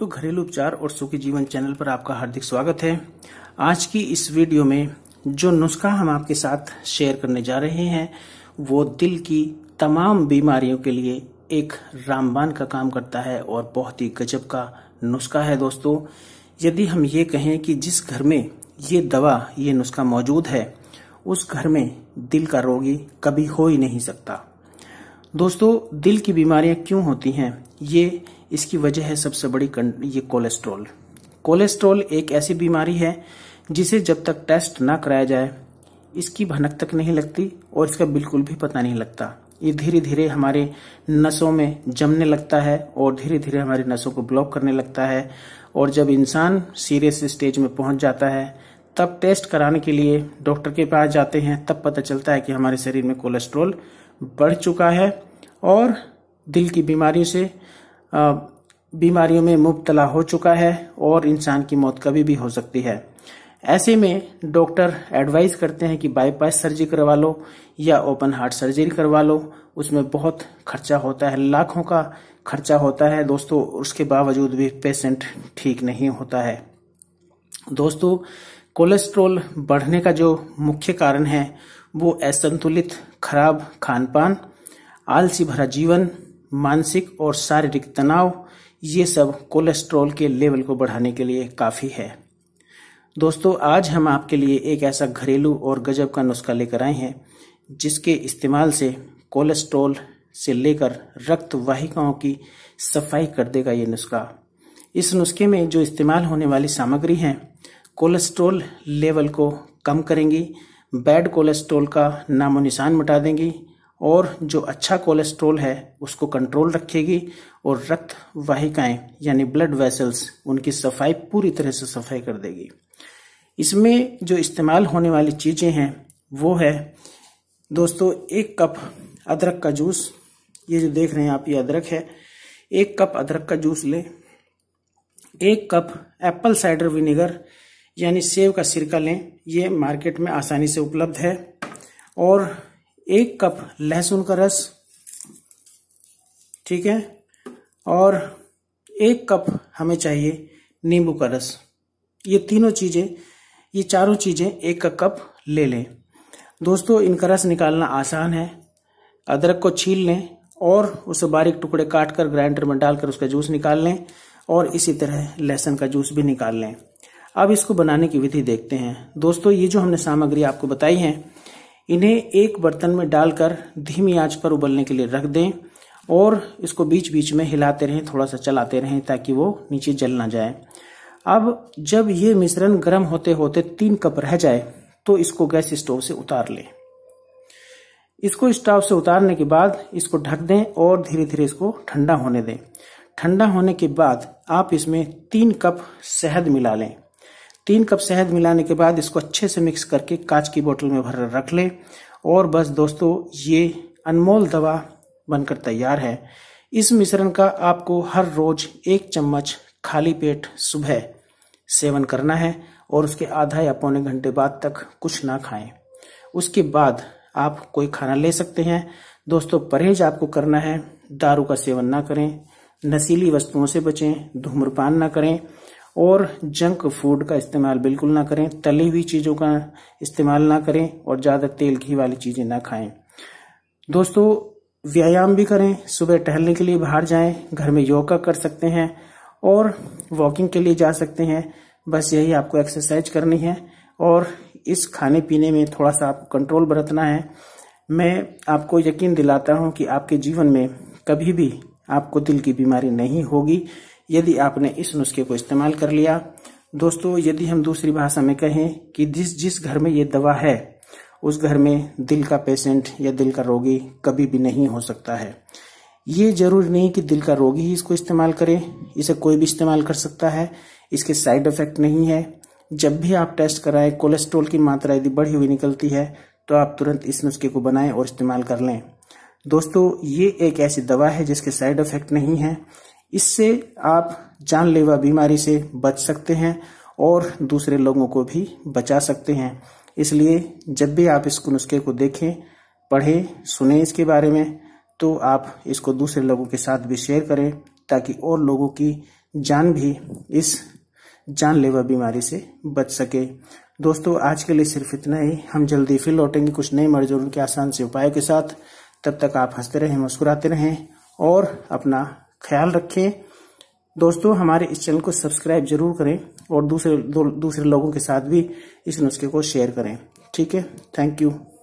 दोस्तों घरेलू उपचार और सुखी जीवन चैनल पर आपका हार्दिक स्वागत है आज की इस वीडियो में जो नुस्खा हम आपके साथ शेयर करने जा रहे हैं वो दिल की तमाम बीमारियों के लिए एक रामबान का काम करता है और बहुत ही गजब का नुस्खा है दोस्तों यदि हम ये कहें कि जिस घर में ये दवा ये नुस्खा मौजूद है उस घर में दिल का रोगी कभी हो ही नहीं सकता दोस्तों दिल की बीमारियां क्यों होती हैं ये इसकी वजह है सबसे बड़ी ये कोलेस्ट्रॉल कोलेस्ट्रॉल एक ऐसी बीमारी है जिसे जब तक टेस्ट ना कराया जाए इसकी भनक तक नहीं लगती और इसका बिल्कुल भी पता नहीं लगता ये धीरे धीरे हमारे नसों में जमने लगता है और धीरे धीरे हमारे नसों को ब्लॉक करने लगता है और जब इंसान सीरियस स्टेज में पहुंच जाता है तब टेस्ट कराने के लिए डॉक्टर के पास जाते हैं तब पता चलता है कि हमारे शरीर में कोलेस्ट्रॉल बढ़ चुका है और दिल की बीमारियों से बीमारियों में मुबतला हो चुका है और इंसान की मौत कभी भी हो सकती है ऐसे में डॉक्टर एडवाइस करते हैं कि बाईपास सर्जरी करवा लो या ओपन हार्ट सर्जरी करवा लो उसमें बहुत खर्चा होता है लाखों का खर्चा होता है दोस्तों उसके बावजूद भी पेशेंट ठीक नहीं होता है दोस्तों कोलेस्ट्रोल बढ़ने का जो मुख्य कारण है वो असंतुलित खराब खान पान आलसी भरा जीवन मानसिक और शारीरिक तनाव ये सब कोलेस्ट्रॉल के लेवल को बढ़ाने के लिए काफ़ी है दोस्तों आज हम आपके लिए एक ऐसा घरेलू और गजब का नुस्खा लेकर आए हैं जिसके इस्तेमाल से कोलेस्ट्रॉल से लेकर रक्त वाहिकाओं की सफाई कर देगा ये नुस्खा इस नुस्खे में जो इस्तेमाल होने वाली सामग्री हैं कोलेस्ट्रॉल लेवल को कम करेंगी बैड कोलेस्ट्रॉल का नामो निशान मिटा देंगी और जो अच्छा कोलेस्ट्रोल है उसको कंट्रोल रखेगी और रक्त वाहिकाएं यानी ब्लड वेसल्स उनकी सफाई पूरी तरह से सफाई कर देगी इसमें जो इस्तेमाल होने वाली चीज़ें हैं वो है दोस्तों एक कप अदरक का जूस ये जो देख रहे हैं आप ये अदरक है एक कप अदरक का जूस लें एक कप एप्पल साइडर विनेगर यानी सेब का सिरका लें ये मार्केट में आसानी से उपलब्ध है और एक कप लहसुन का रस ठीक है और एक कप हमें चाहिए नींबू का रस ये तीनों चीज़ें ये चारों चीज़ें एक का कप ले लें दोस्तों इनका रस निकालना आसान है अदरक को छील लें और उसे बारीक टुकड़े काटकर ग्राइंडर में डालकर उसका जूस निकाल लें और इसी तरह लहसुन का जूस भी निकाल लें अब इसको बनाने की विधि देखते हैं दोस्तों ये जो हमने सामग्री आपको बताई है इन्हें एक बर्तन में डालकर धीमी आंच पर उबलने के लिए रख दें और इसको बीच बीच में हिलाते रहें थोड़ा सा चलाते रहें ताकि वो नीचे जल ना जाए अब जब ये मिश्रण गर्म होते होते तीन कप रह जाए तो इसको गैस स्टोव से उतार लें इसको स्टोव से उतारने के बाद इसको ढक दें और धीरे धीरे इसको ठंडा होने दें ठंडा होने के बाद आप इसमें तीन कप शहद मिला लें तीन कप शहद मिलाने के बाद इसको अच्छे से मिक्स करके कांच की बोतल में भर रख लें और बस दोस्तों ये अनमोल दवा बनकर तैयार है इस मिश्रण का आपको हर रोज एक चम्मच खाली पेट सुबह सेवन करना है और उसके आधा या पौने घंटे बाद तक कुछ ना खाएं उसके बाद आप कोई खाना ले सकते हैं दोस्तों परहेज आपको करना है दारू का सेवन ना करें नशीली वस्तुओं से बचें धूम्रपान ना करें और जंक फूड का इस्तेमाल बिल्कुल ना करें तली हुई चीज़ों का इस्तेमाल ना करें और ज़्यादा तेल घी वाली चीज़ें ना खाएं दोस्तों व्यायाम भी करें सुबह टहलने के लिए बाहर जाएं घर में योगा कर सकते हैं और वॉकिंग के लिए जा सकते हैं बस यही आपको एक्सरसाइज करनी है और इस खाने पीने में थोड़ा सा आपको कंट्रोल बरतना है मैं आपको यकीन दिलाता हूं कि आपके जीवन में कभी भी आपको दिल की बीमारी नहीं होगी यदि आपने इस नुस्खे को इस्तेमाल कर लिया दोस्तों यदि हम दूसरी भाषा में कहें कि जिस जिस घर में ये दवा है उस घर में दिल का पेशेंट या दिल का रोगी कभी भी नहीं हो सकता है ये जरूर नहीं कि दिल का रोगी ही इसको इस्तेमाल करे इसे कोई भी इस्तेमाल कर सकता है इसके साइड इफेक्ट नहीं है जब भी आप टेस्ट कराएं कोलेस्ट्रॉल की मात्रा यदि बढ़ी हुई निकलती है तो आप तुरंत इस नुस्खे को बनाएं और इस्तेमाल कर लें दोस्तों ये एक ऐसी दवा है जिसके साइड इफेक्ट नहीं है इससे आप जानलेवा बीमारी से बच सकते हैं और दूसरे लोगों को भी बचा सकते हैं इसलिए जब भी आप इस नुस्खे को देखें पढ़ें सुने इसके बारे में तो आप इसको दूसरे लोगों के साथ भी शेयर करें ताकि और लोगों की जान भी इस जानलेवा बीमारी से बच सके दोस्तों आज के लिए सिर्फ इतना ही हम जल्दी फिर लौटेंगे कुछ नए मर्ज के आसान से उपायों के साथ तब तक आप हंसते रहें मुस्कुराते रहें और अपना ख्याल रखें दोस्तों हमारे इस चैनल को सब्सक्राइब जरूर करें और दूसरे दूसरे लोगों के साथ भी इस नुस्खे को शेयर करें ठीक है थैंक यू